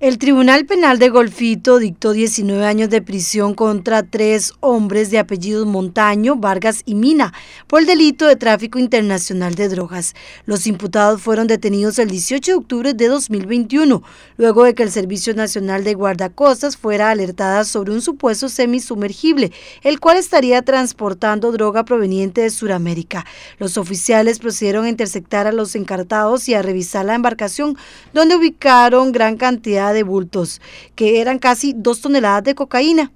El Tribunal Penal de Golfito dictó 19 años de prisión contra tres hombres de apellidos Montaño, Vargas y Mina por el delito de tráfico internacional de drogas. Los imputados fueron detenidos el 18 de octubre de 2021, luego de que el Servicio Nacional de Guardacostas fuera alertada sobre un supuesto semisumergible, el cual estaría transportando droga proveniente de Sudamérica. Los oficiales procedieron a interceptar a los encartados y a revisar la embarcación, donde ubicaron gran cantidad de bultos, que eran casi dos toneladas de cocaína.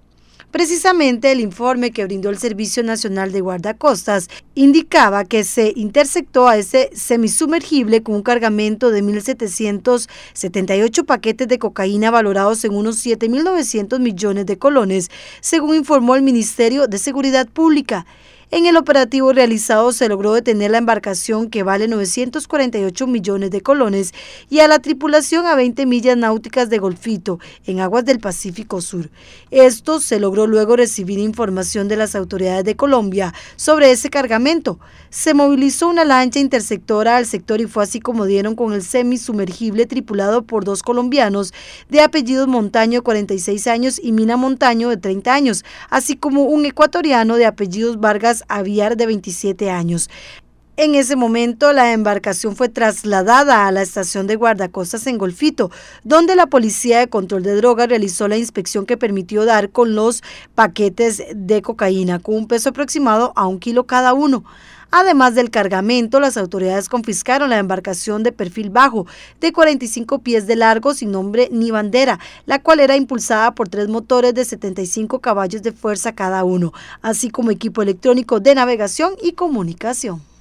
Precisamente el informe que brindó el Servicio Nacional de Guardacostas indicaba que se interceptó a ese semisumergible con un cargamento de 1.778 paquetes de cocaína valorados en unos 7.900 millones de colones, según informó el Ministerio de Seguridad Pública. En el operativo realizado se logró detener la embarcación que vale 948 millones de colones y a la tripulación a 20 millas náuticas de Golfito, en aguas del Pacífico Sur. Esto se logró luego recibir información de las autoridades de Colombia sobre ese cargamento. Se movilizó una lancha intersectora al sector y fue así como dieron con el semisumergible tripulado por dos colombianos de apellidos Montaño, 46 años, y Mina Montaño, de 30 años, así como un ecuatoriano de apellidos Vargas Aviar, de 27 años. En ese momento, la embarcación fue trasladada a la estación de guardacostas en Golfito, donde la Policía de Control de Drogas realizó la inspección que permitió dar con los paquetes de cocaína, con un peso aproximado a un kilo cada uno. Además del cargamento, las autoridades confiscaron la embarcación de perfil bajo, de 45 pies de largo, sin nombre ni bandera, la cual era impulsada por tres motores de 75 caballos de fuerza cada uno, así como equipo electrónico de navegación y comunicación.